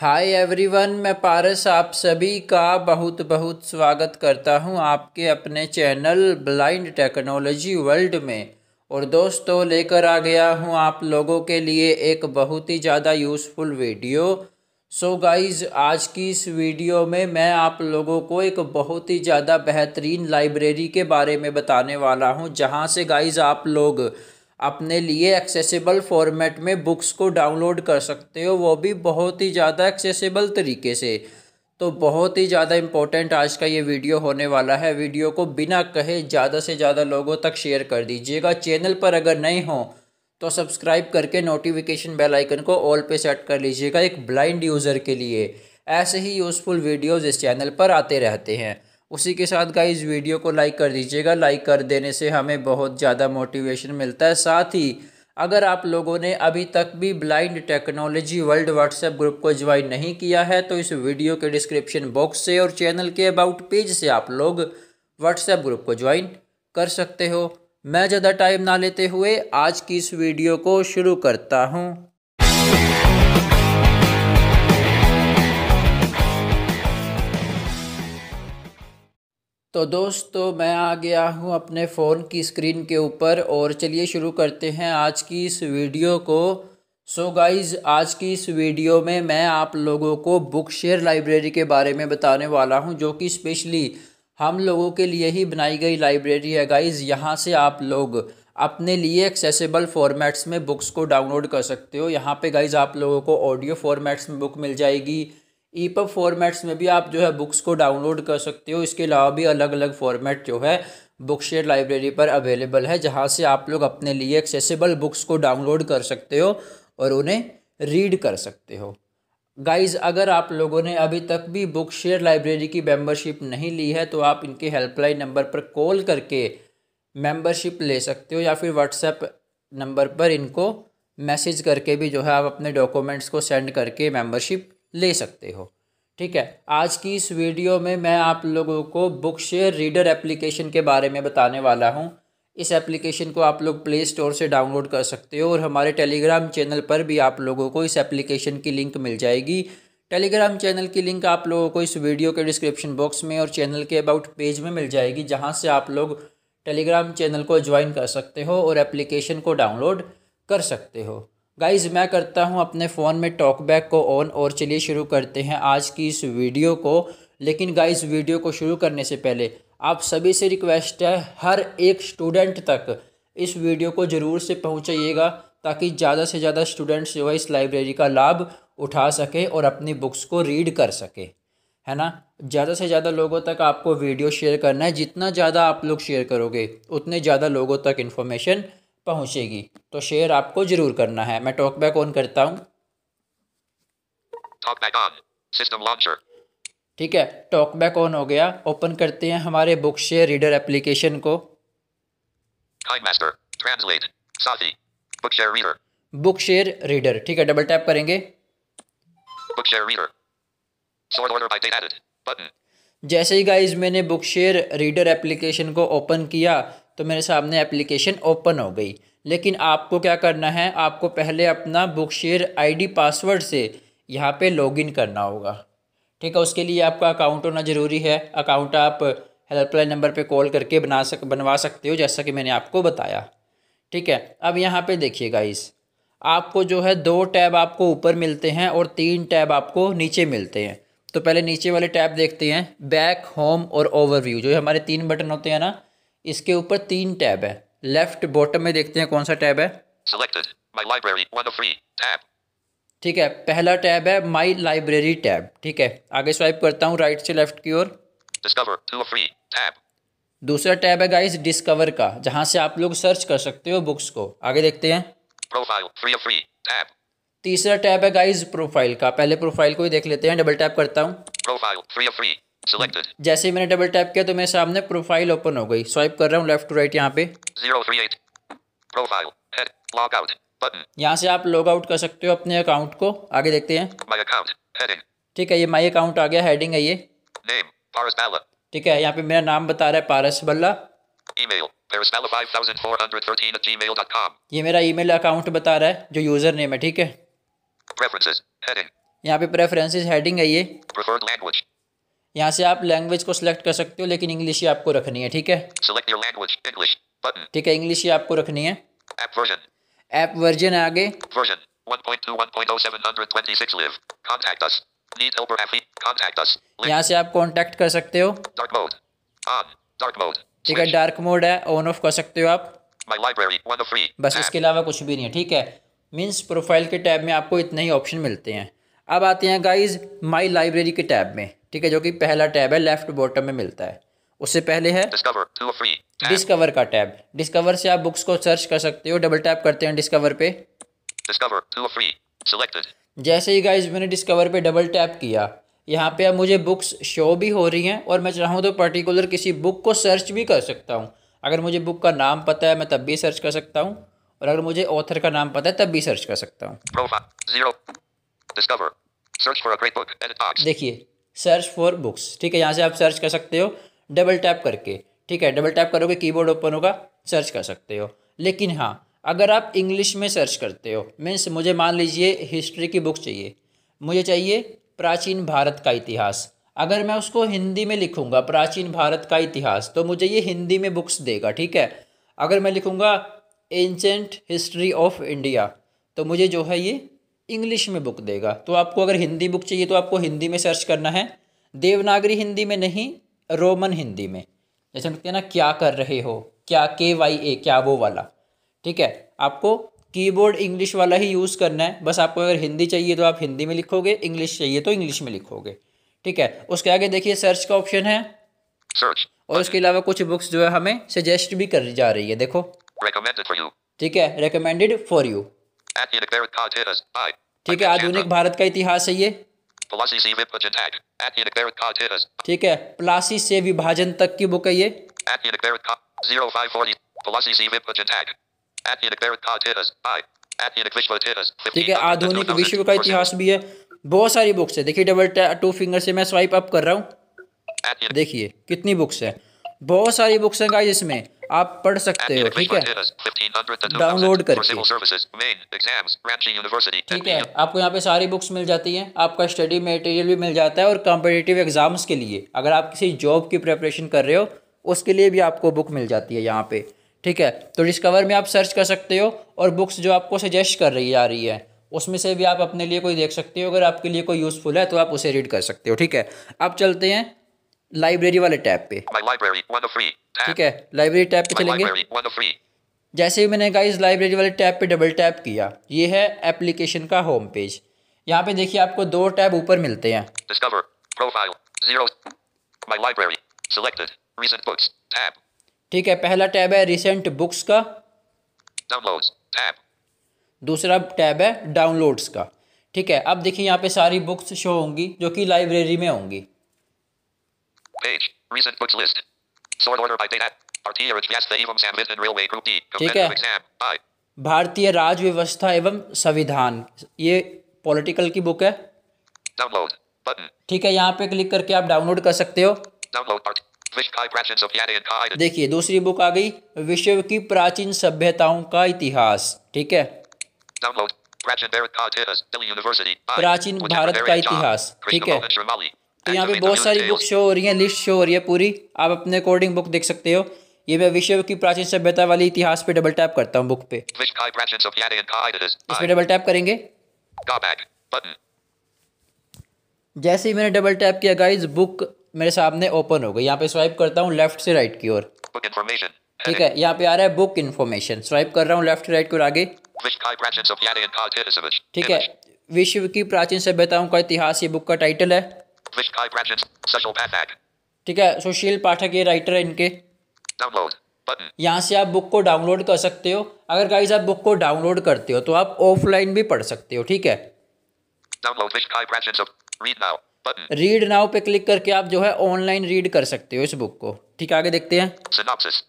Hi everyone मैं पारस आप सभी का बहुत बहुत स्वागत करता हूं आपके अपने चैनल ब्लाइंड टेक्नोलॉजी वर्ल्ड में और दोस्तों लेकर आ गया हूं आप लोगों के लिए एक बहुत ही ज़्यादा useful video so so guys आज की इस वीडियो में मैं आप लोगों को एक बहुत ही ज़्यादा बेहतरीन लाइब्रेरी के बारे में बताने वाला हूँ जहाँ से गाइज़ आप लोग अपने लिए एक्सेसिबल फॉर्मेट में बुक्स को डाउनलोड कर सकते हो वो भी बहुत ही ज़्यादा एक्सेसिबल तरीके से तो बहुत ही ज़्यादा इम्पोर्टेंट आज का ये वीडियो होने वाला है वीडियो को बिना कहे ज़्यादा से ज़्यादा लोगों तक शेयर कर दीजिएगा चैनल पर अगर नए हों तो सब्सक्राइब करके नोटिफिकेशन बेल आइकन को ऑल पे सेट कर लीजिएगा एक ब्लाइंड यूज़र के लिए ऐसे ही यूज़फुल वीडियोज़ इस चैनल पर आते रहते हैं उसी के साथ इस वीडियो को लाइक कर दीजिएगा लाइक कर देने से हमें बहुत ज़्यादा मोटिवेशन मिलता है साथ ही अगर आप लोगों ने अभी तक भी blind technology world WhatsApp group को ज्वाइन नहीं किया है तो इस वीडियो के डिस्क्रिप्शन बॉक्स से और चैनल के अबाउट पेज से आप लोग व्हाट्सएप ग्रुप को ज्वाइन कर सकते हो मैं ज़्यादा टाइम ना लेते हुए आज की इस वीडियो को शुरू करता हूँ तो दोस्तों मैं आ गया हूँ अपने फ़ोन की स्क्रीन के ऊपर और चलिए शुरू करते हैं आज की इस वीडियो को सो so गाइज़ आज की इस वीडियो में मैं आप लोगों को बुक शेयर लाइब्रेरी के बारे में बताने वाला हूँ जो कि स्पेशली हम लोगों के लिए ही बनाई गई लाइब्रेरी है गाइज़ यहाँ से आप लोग अपने लिए एक्सेसिबल फॉर्मेट्स में बुक्स को डाउनलोड कर सकते हो यहाँ पे गाइज़ आप लोगों को ऑडियो फॉर्मेट्स में बुक मिल जाएगी ई पब फॉर्मेट्स में भी आप जो है बुक्स को डाउनलोड कर सकते हो इसके अलावा भी अलग अलग फॉर्मेट जो है बुक शेयर लाइब्रेरी पर अवेलेबल है जहाँ से आप लोग अपने लिए एक्सेसिबल बुक्स को डाउनलोड कर सकते हो और उन्हें रीड कर सकते हो गाइज अगर आप लोगों ने अभी तक भी बुक शेयर लाइब्रेरी की मेंबरशिप नहीं ली है तो आप इनके हेल्पलाइन नंबर पर कॉल करके मेंबरशिप ले सकते हो या फिर व्हाट्सएप नंबर पर इनको मैसेज करके भी जो है आप अपने डॉक्यूमेंट्स को सेंड करके मेंबरशिप ले सकते हो ठीक है आज की इस वीडियो में मैं आप लोगों को बुक शेयर रीडर एप्लीकेशन के बारे में बताने वाला हूँ इस एप्लीकेशन को आप लोग प्ले स्टोर से डाउनलोड कर सकते हो और हमारे टेलीग्राम चैनल पर भी आप लोगों को इस एप्लीकेशन की लिंक मिल जाएगी टेलीग्राम चैनल की लिंक आप लोगों को इस वीडियो के डिस्क्रिप्शन बॉक्स में और चैनल के अबाउट पेज में मिल जाएगी जहाँ से आप लोग टेलीग्राम चैनल को ज्वाइन कर सकते हो और एप्लीकेशन को डाउनलोड कर सकते हो गाइज मैं करता हूँ अपने फ़ोन में टॉकबैक को ऑन और चलिए शुरू करते हैं आज की इस वीडियो को लेकिन गाइज वीडियो को शुरू करने से पहले आप सभी से रिक्वेस्ट है हर एक स्टूडेंट तक इस वीडियो को ज़रूर से पहुँचाइएगा ताकि ज़्यादा से ज़्यादा स्टूडेंट्स जो है इस लाइब्रेरी का लाभ उठा सकें और अपनी बुक्स को रीड कर सके है ना ज़्यादा से ज़्यादा लोगों तक आपको वीडियो शेयर करना है जितना ज़्यादा आप लोग शेयर करोगे उतने ज़्यादा लोगों तक इन्फॉर्मेशन पहुंचेगी तो शेयर आपको ज़रूर करना है मैं टॉक बैक ऑन करता हूँ ठीक है टॉक बैक ऑन हो गया ओपन करते हैं हमारे बुक शेयर रीडर एप्लीकेशन को बुक शेयर रीडर ठीक है डबल टैप करेंगे जैसे ही गाइज मैंने बुक शेयर रीडर एप्लीकेशन को ओपन किया तो मेरे सामने एप्लीकेशन ओपन हो गई लेकिन आपको क्या करना है आपको पहले अपना बुक शेयर आई पासवर्ड से यहाँ पे लॉगिन करना होगा ठीक है उसके लिए आपका अकाउंट होना ज़रूरी है अकाउंट आप हेल्पलाइन नंबर पे कॉल करके बना सक बनवा सकते हो जैसा कि मैंने आपको बताया ठीक है अब यहाँ पे देखिएगा इस आपको जो है दो टैब आपको ऊपर मिलते हैं और तीन टैब आपको नीचे मिलते हैं तो पहले नीचे वाले टैब देखते हैं बैक होम और ओवरव्यू जो हमारे तीन बटन होते हैं ना इसके ऊपर तीन टैब है लेफ्ट बॉटम में देखते हैं कौन सा टैब है oh ठीक है पहला टैब है माई लाइब्रेरी टैब ठीक है आगे स्वाइप करता हूँ राइट से लेफ्ट की ओर oh दूसरा टैब है गाइस डिस्कवर का जहाँ से आप लोग सर्च कर सकते हो बुक्स को आगे देखते हैं प्रोफाइल फ्री फ्री टैब तीसरा टैब है गाइस प्रोफाइल का पहले प्रोफाइल को ही देख लेते हैं डबल टैप करता हूँ प्रोफाइल फ्री फ्री Selected. जैसे ही मैंने डबल टैप किया तो मेरे सामने प्रोफाइल ओपन हो गई स्वाइप कर रहा हूँ लेफ्ट टू राइट यहाँ पे यहाँ से आप लॉग आउट कर सकते हो अपने अकाउंट को आगे देखते हैं ठीक है ये माई अकाउंट आ गया हेडिंग है ये ठीक है यहाँ पे मेरा नाम बता रहा है पारस बल्ला ये मेरा ईमेल अकाउंट बता रहा है जो यूजर नेम है ठीक है यहाँ पे प्रेफरेंसेस हेडिंग है ये यहाँ से आप लैंग्वेज को सिलेक्ट कर सकते हो लेकिन इंग्लिश ही आपको रखनी है ठीक है ठीक है इंग्लिश ही आपको रखनी है ऐप वर्जन आगे version 1.2.1.0726 live contact us need help or affy e- contact यहां से आप कांटेक्ट कर सकते हो dark mode on dark mode ठीक है डार्क मोड है ऑन ऑफ कर सकते हो आप My library, one of three, बस इसके अलावा कुछ भी नहीं है ठीक है मीन्स प्रोफाइल के टैब में आपको इतने ही ऑप्शन मिलते हैं अब आते हैं गाइज माई लाइब्रेरी के टैब में ठीक है जो कि पहला टैब है लेफ्ट बॉटम में मिलता है उससे पहले है डिस्कवर का टैब डिस्कवर से आप बुक्स को सर्च कर सकते हो डबल टैप करते हैं डिस्कवर पे जैसे ही गाइज मैंने डिस्कवर पे डबल टैप किया यहाँ पे अब मुझे बुक्स शो भी हो रही हैं और मैं चाहूँ तो पर्टिकुलर किसी बुक को सर्च भी कर सकता हूँ अगर मुझे बुक का नाम पता है मैं तब भी सर्च कर सकता हूँ और अगर मुझे ऑथर का नाम पता है तब भी सर्च कर सकता हूँ देखिए सर्च फॉर बुक्स ठीक है यहाँ से आप सर्च कर सकते हो डबल टैप करके ठीक है डबल टैप करोगे कीबोर्ड ओपन होगा सर्च कर सकते हो लेकिन हाँ अगर आप इंग्लिश में सर्च करते हो मीन्स मुझे मान लीजिए हिस्ट्री की बुक चाहिए मुझे चाहिए प्राचीन भारत का इतिहास अगर मैं उसको हिंदी में लिखूंगा प्राचीन भारत का इतिहास तो मुझे ये हिंदी में बुक्स देगा ठीक है अगर मैं लिखूंगा एंशेंट हिस्ट्री ऑफ इंडिया तो मुझे जो है ये इंग्लिश में बुक देगा तो आपको अगर हिंदी बुक चाहिए तो आपको हिंदी में सर्च करना है देवनागरी हिंदी में नहीं रोमन हिंदी में जैसे हम कहते हैं ना क्या कर रहे हो क्या के वाई ए क्या वो वाला ठीक है आपको कीबोर्ड इंग्लिश वाला ही यूज़ करना है बस आपको अगर हिंदी चाहिए तो आप हिंदी में लिखोगे इंग्लिश चाहिए तो इंग्लिश में लिखोगे ठीक है उसके आगे देखिए सर्च का ऑप्शन है सर्च और उसके अलावा कुछ बुक्स जो है हमें सजेस्ट भी कर जा रही है देखो ठीक है रिकमेंडेड फॉर यू ठीक है आधुनिक भारत का इतिहास है ये ठीक है प्लासी से विभाजन तक की बुक है ये ठीक है आधुनिक विश्व का इतिहास भी है बहुत सारी बुक्स है देखिए डबल टू फिंगर से मैं स्वाइप अप कर रहा हूँ देखिए कितनी बुक्स है बहुत सारी बुक्स हैं गाइस इसमें आप पढ़ सकते हो ठीक है डाउनलोड करके ठीक है आपको यहाँ पे सारी बुक्स मिल जाती हैं आपका स्टडी मटेरियल भी मिल जाता है और कॉम्पिटेटिव एग्जाम्स के लिए अगर आप किसी जॉब की प्रेपरेशन कर रहे हो उसके लिए भी आपको बुक मिल जाती है यहाँ पे ठीक है तो डिस्कवर में आप सर्च कर सकते हो और बुक्स जो आपको सजेस्ट कर रही आ रही है उसमें से भी आप अपने लिए कोई देख सकते हो अगर आपके लिए कोई यूज़फुल है तो आप उसे रीड कर सकते हो ठीक है अब चलते हैं लाइब्रेरी वाले टैब पे ठीक है लाइब्रेरी टैब पे चलेंगे जैसे ही मैंने गाइज लाइब्रेरी वाले टैब पे डबल टैप किया ये है एप्लीकेशन का होम पेज यहाँ पे देखिए आपको दो टैब ऊपर मिलते हैं Discover, profile, selected, recent books, tab. ठीक है पहला टैब है रिसेंट बुक्स का Downloads, tab. दूसरा टैब है डाउनलोड्स का ठीक है अब देखिए यहाँ पे सारी बुक्स शो होंगी जो कि लाइब्रेरी में होंगी Page. Recent books list. Sort order by date. भारतीय ठीक है भारतीय राज्य व्यवस्था एवं संविधान ये पॉलिटिकल की बुक है ठीक है यहाँ पे क्लिक करके आप डाउनलोड कर सकते हो देखिए दूसरी बुक आ गई विश्व की प्राचीन सभ्यताओं का इतिहास ठीक है प्राचीन भारत का इतिहास ठीक है तो यहाँ पे बहुत सारी बुक शो हो रही है लिस्ट शो हो रही है पूरी आप अपने अकॉर्डिंग बुक देख सकते हो ये मैं विश्व की प्राचीन सभ्यता वाली इतिहास पे डबल टैप करता हूँ बुक पे इस पे डबल टैप करेंगे जैसे ही मैंने डबल टैप किया गाइज बुक मेरे सामने ओपन हो गई यहाँ पे स्वाइप करता हूँ लेफ्ट से राइट की ओर ठीक है यहाँ पे आ रहा है बुक इन्फॉर्मेशन स्वाइप कर रहा हूँ लेफ्ट राइट की ओर आगे ठीक है विश्व की प्राचीन सभ्यताओं का इतिहास ये बुक का टाइटल है ठीक है सुशील पाठक ये राइटर है इनके यहाँ से आप बुक को डाउनलोड कर सकते हो अगर गाइज आप बुक को डाउनलोड करते हो तो आप ऑफलाइन भी पढ़ सकते हो ठीक है रीड नाउ पे क्लिक करके आप जो है ऑनलाइन रीड कर सकते हो इस बुक को ठीक आगे देखते हैं Synopsis.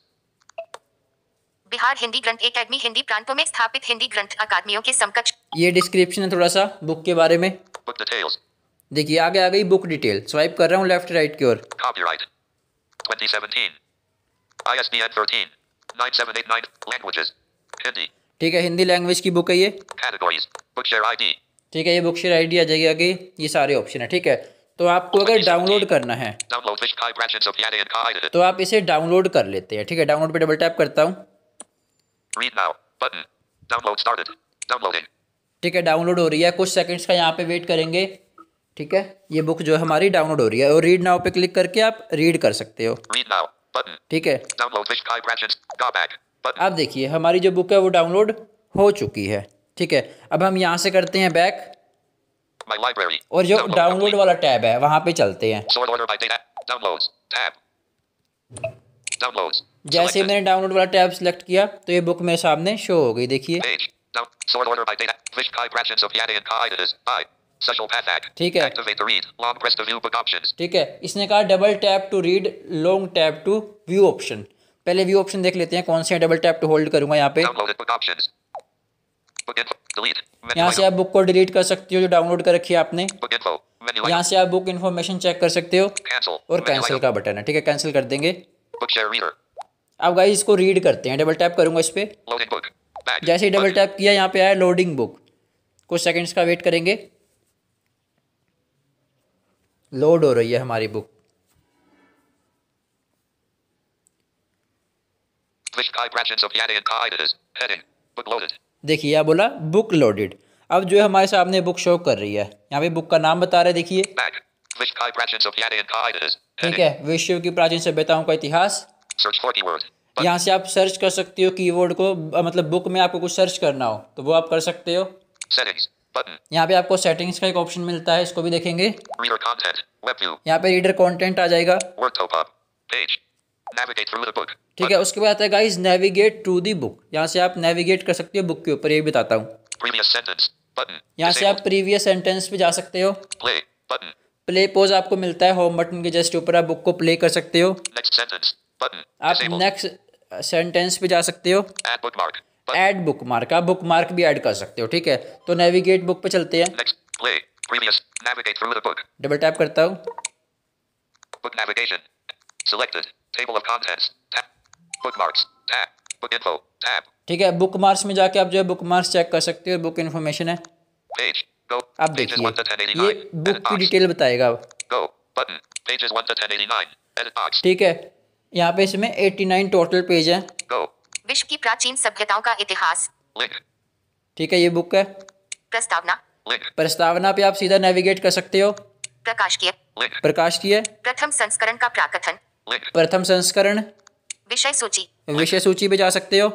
बिहार हिंदी ग्रंथ एकेडमी हिंदी प्रांतों में स्थापित हिंदी ग्रंथ अकादमियों के समकक्ष ये डिस्क्रिप्शन है थोड़ा सा बुक के बारे में देखिए आगे आ गई बुक डिटेल स्वाइप कर रहा हूँ लेफ्ट राइट की ओर ठीक है हिंदी लैंग्वेज की बुक है ये ठीक है ये बुक शेयर आई आ जाएगी आगे ये सारे ऑप्शन है ठीक है तो आपको अगर डाउनलोड करना है तो आप इसे डाउनलोड कर लेते हैं ठीक है डाउनलोड पे डबल टैप करता हूँ ठीक है डाउनलोड हो रही है कुछ सेकंड्स का यहाँ पे वेट करेंगे ठीक है ये बुक जो है हमारी डाउनलोड हो रही है और रीड नाउ पे क्लिक करके आप रीड कर सकते हो ठीक है अब देखिए हमारी जो बुक है वो डाउनलोड हो चुकी है ठीक है अब हम यहाँ से करते हैं बैक और जो डाउनलोड वाला टैब है वहां पे चलते हैं जैसे मैंने डाउनलोड वाला टैब सिलेक्ट किया तो ये बुक मेरे सामने शो हो गई देखिए ठीक है ठीक है इसने कहा double tap to read long tap to view option पहले व्यू ऑप्शन देख लेते हैं कौन से डबल टैप टू होल्ड करूंगा यहाँ पे यहाँ से आप बुक को डिलीट कर सकते हो जो डाउनलोड कर रखी है आपने यहाँ से आप बुक इन्फॉर्मेशन चेक कर सकते हो और कैंसिल का बटन है ठीक है कैंसिल कर देंगे अब गाइस इसको रीड करते हैं डबल टैप करूंगा इस पर जैसे ही डबल टैप किया यहाँ पे आया लोडिंग बुक कुछ सेकंड्स का वेट करेंगे लोड हो रही है हमारी बुक देखिए यह बोला बुक लोडेड अब जो है हमारे सामने बुक शो कर रही है यहाँ पे बुक का नाम बता रहे देखिए ठीक है विश्व की प्राचीन सभ्यताओं का इतिहास यहाँ से आप सर्च कर सकते हो कीवर्ड को मतलब बुक में आपको कुछ सर्च करना हो तो वो आप कर सकते हो यहाँ पे आपको सेटिंग्स का एक ऑप्शन मिलता है इसको भी देखेंगे यहाँ पे रीडर कंटेंट आ जाएगा ठीक है उसके बाद आता है guys navigate to the book यहाँ से आप नेविगेट कर सकते हो बुक के ऊपर ये बताता हूँ यहाँ से आप प्रीवियस सेंटेंस पे जा सकते हो प्ले पोज आपको मिलता है होम बटन के जस्ट ऊपर आप बुक को प्ले कर सकते हो आप नेक्स्ट सेंटेंस पे जा सकते हो ऐड बुक मार्क आप बुक मार्क भी ऐड कर सकते हो ठीक है तो नेविगेट बुक पे चलते हैं डबल टैप करता हूँ ठीक है बुक मार्क्स में जाके आप जो है बुक मार्क्स चेक कर सकते हो बुक इन्फॉर्मेशन है Page, go, आप देखिए ये बुक की डिटेल बताएगा ठीक है यहाँ पे इसमें 89 टोटल पेज है go, विश्व की प्राचीन सभ्यताओं का इतिहास ठीक है ये बुक है प्रस्तावना प्रस्तावना पे आप सीधा नेविगेट कर सकते हो प्रकाश किए प्रकाश किए प्रथम संस्करण का प्राकथन प्रथम संस्करण विषय सूची विषय सूची पे जा सकते हो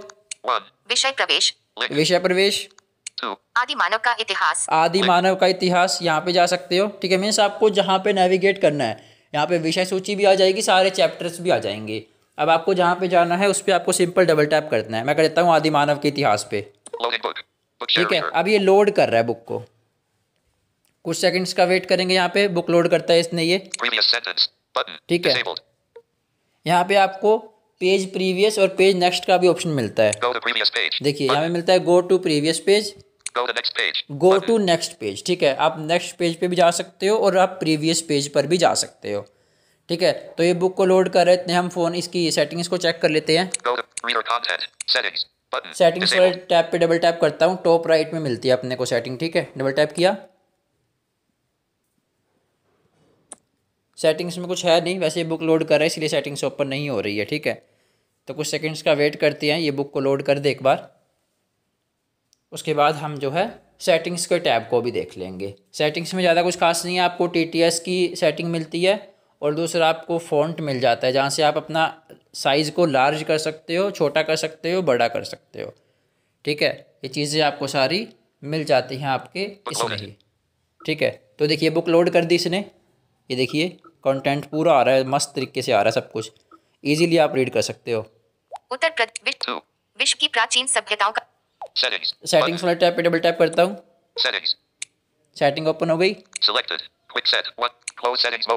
विषय प्रवेश विषय प्रवेश आदि मानव का इतिहास आदि मानव का इतिहास यहाँ पे जा सकते हो ठीक है मीन्स आपको जहाँ पे नेविगेट करना है यहाँ पे विषय सूची भी आ जाएगी सारे चैप्टर्स भी आ जाएंगे अब आपको जहाँ पे जाना है उस पर आपको सिंपल डबल टैप करना है मैं कर देता हूँ आदि मानव के इतिहास पे ठीक है अब ये लोड कर रहा है बुक को कुछ सेकंड्स का वेट करेंगे यहाँ पे बुक लोड करता है इसने ये ठीक है यहाँ पे आपको पेज प्रीवियस और पेज नेक्स्ट का भी ऑप्शन मिलता है देखिए यहाँ पे मिलता है go to previous page go to next page ठीक है आप नेक्स्ट पेज पे भी जा सकते हो और आप प्रीवियस पेज पर भी जा सकते हो ठीक है तो ये बुक को लोड कर रहे थे हम फ़ोन इसकी सेटिंग्स को चेक कर लेते हैं सेटिंग्स वाले टैप पे डबल टैप करता हूँ टॉप राइट में मिलती है अपने को सेटिंग ठीक है डबल टैप किया सेटिंग्स में कुछ है नहीं वैसे ये बुक लोड कर रहा है इसलिए सेटिंग्स ओपन नहीं हो रही है ठीक है तो कुछ सेकंड्स का वेट करते हैं ये बुक को लोड कर दे एक बार उसके बाद हम जो है सेटिंग्स के टैब को भी देख लेंगे सेटिंग्स में ज़्यादा कुछ खास नहीं है आपको टी की सेटिंग मिलती है और दूसरा आपको फ़ॉन्ट मिल जाता है जहाँ से आप अपना साइज़ को लार्ज कर सकते हो छोटा कर सकते हो बड़ा कर सकते हो ठीक है ये चीज़ें आपको सारी मिल जाती हैं आपके इसमें ही ठीक है तो देखिए बुक लोड कर दी इसने ये देखिए कंटेंट पूरा आ रहा है मस्त तरीके से आ रहा है सब कुछ इजीली आप रीड कर सकते हो उत्तर विश्व की प्राचीन सभ्यताओं का सेटिंग्स वाले टैप डबल टैप करता हूँ सेटिंग ओपन हो गई quick set what close settings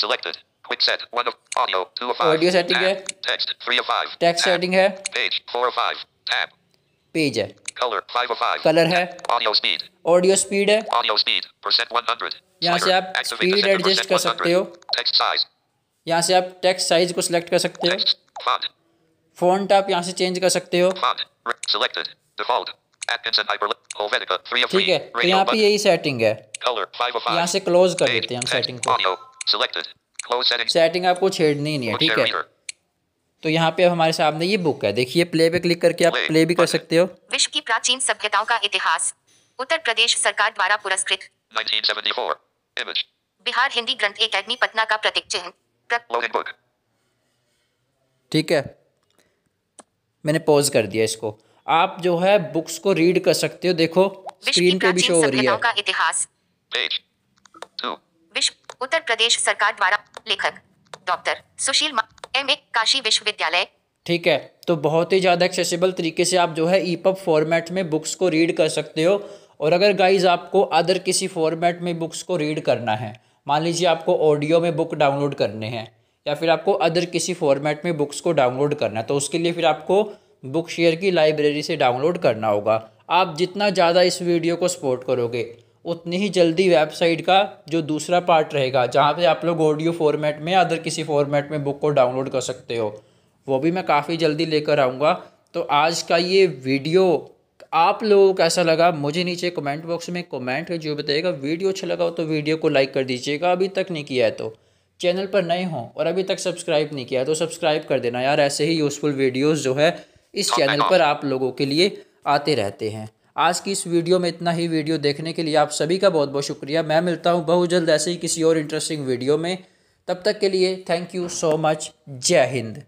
Selected. Quick set. One of audio. Two of five. Audio setting है. Text. Three of five. Text setting है. Page. Four of five. Tab. Page है. Color. Five of five. Color है. Audio speed. Audio speed है. Audio speed. Percent one hundred. यहाँ से आप speed adjust कर सकते हो. Text size. यहाँ से आप text size को select कर सकते हो. Font. Font आप यहाँ से change कर सकते हो. Font. Selected. Default. ठीक है तो यहाँ पे यही सेटिंग है यहाँ से क्लोज कर देते हैं हम सेटिंग को सेटिंग आपको छेड़नी नहीं है ठीक है तो यहाँ पे हमारे सामने ये बुक है देखिए प्ले पे क्लिक करके आप प्ले भी कर सकते हो विश्व की प्राचीन सभ्यताओं का इतिहास उत्तर प्रदेश सरकार द्वारा पुरस्कृत बिहार हिंदी ग्रंथ अकेडमी पटना का प्रतीक चिन्ह ठीक है मैंने पॉज कर दिया इसको आप जो है बुक्स को रीड कर सकते हो देखो स्क्रीन पे भी शो हो रही है इतिहास उत्तर प्रदेश सरकार द्वारा लेखक doctor Sushil M A Kashi विश्वविद्यालय ठीक है तो बहुत ही ज़्यादा एक्सेसिबल तरीके से आप जो है ई पब फॉर्मेट में बुक्स को रीड कर सकते हो और अगर गाइज आपको अदर किसी फॉर्मेट में बुक्स को रीड करना है मान लीजिए आपको ऑडियो में बुक डाउनलोड करने हैं या फिर आपको अदर किसी फॉर्मेट में बुक्स को डाउनलोड करना है तो उसके लिए फिर आपको बुक शेयर की लाइब्रेरी से डाउनलोड करना होगा आप जितना ज़्यादा इस वीडियो को सपोर्ट करोगे उतनी ही जल्दी वेबसाइट का जो दूसरा पार्ट रहेगा जहाँ पे आप लोग ऑडियो फॉर्मेट में या अदर किसी फॉर्मेट में बुक को डाउनलोड कर सकते हो वो भी मैं काफ़ी जल्दी लेकर आऊँगा तो आज का ये वीडियो आप लोगों को कैसा लगा मुझे नीचे कमेंट बॉक्स में कमेंट जो बताइएगा वीडियो अच्छा लगा हो तो वीडियो को लाइक कर दीजिएगा अभी तक नहीं किया है तो चैनल पर नए हों और अभी तक सब्सक्राइब नहीं किया तो सब्सक्राइब कर देना यार ऐसे ही यूज़फुल वीडियोज़ जो है इस चैनल पर आप लोगों के लिए आते रहते हैं आज की इस वीडियो में इतना ही वीडियो देखने के लिए आप सभी का बहुत बहुत शुक्रिया मैं मिलता हूँ बहुत जल्द ऐसे ही किसी और इंटरेस्टिंग वीडियो में तब तक के लिए थैंक यू सो मच जय हिंद